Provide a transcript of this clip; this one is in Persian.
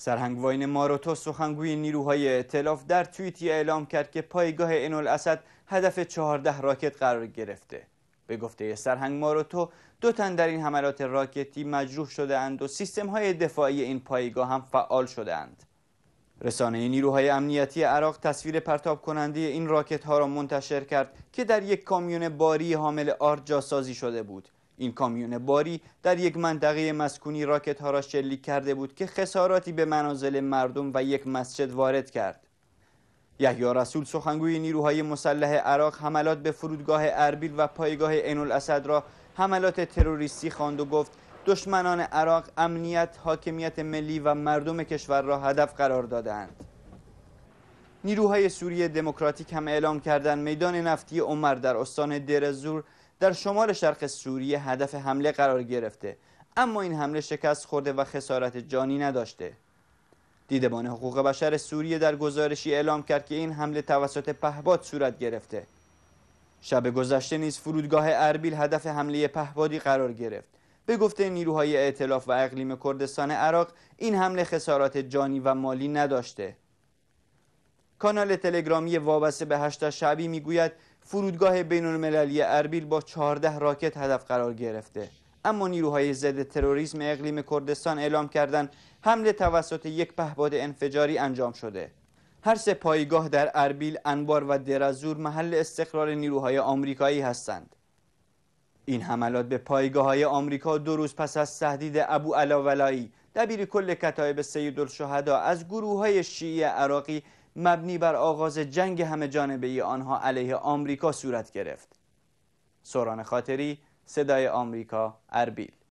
سرهنگ واین ماروتو سخنگوی نیروهای ائتلاف در توییتی اعلام کرد که پایگاه اسد هدف 14 راکت قرار گرفته به گفته سرهنگ ماروتو دو تن در این حملات راکتی مجروح شده اند و سیستم های دفاعی این پایگاه هم فعال شده اند. رسانه نیروهای امنیتی عراق تصویر پرتاب کننده این راکت ها را منتشر کرد که در یک کامیون باری حامل آرد جاسازی شده بود این کامیون باری در یک منطقه مسکونی راکت ها را شلیک کرده بود که خساراتی به منازل مردم و یک مسجد وارد کرد یحیی رسول سخنگوی نیروهای مسلح عراق حملات به فرودگاه اربیل و پایگاه عین الاسد را حملات تروریستی خواند و گفت دشمنان عراق امنیت، حاکمیت ملی و مردم کشور را هدف قرار دادند. نیروهای سوریه دموکراتیک هم اعلام کردند میدان نفتی عمر در استان درزور در شمال شرق سوریه هدف حمله قرار گرفته اما این حمله شکست خورده و خسارت جانی نداشته دیدبان حقوق بشر سوریه در گزارشی اعلام کرد که این حمله توسط پهباد صورت گرفته شب گذشته نیز فرودگاه اربیل هدف حمله پهبادی قرار گرفت به گفته نیروهای ائتلاف و اقلیم کردستان عراق این حمله خسارات جانی و مالی نداشته کانال تلگرامی وابسته به هشت شعبی میگوید فرودگاه بین المللی اربیل با 14 راکت هدف قرار گرفته اما نیروهای ضد تروریسم اقلیم کردستان اعلام کردند حمله توسط یک پهپاد انفجاری انجام شده هر سه پایگاه در اربیل، انبار و درازور محل استقرار نیروهای آمریکایی هستند. این حملات به پایگاه های آمریکا دو روز پس از تهدید ابو علاولایی دبیر کل کتایب سیدالشهدا از گروه های شیعه عراقی مبنی بر آغاز جنگ همه جانبه آنها علیه آمریکا صورت گرفت. سوران خاطری صدای آمریکا اربیل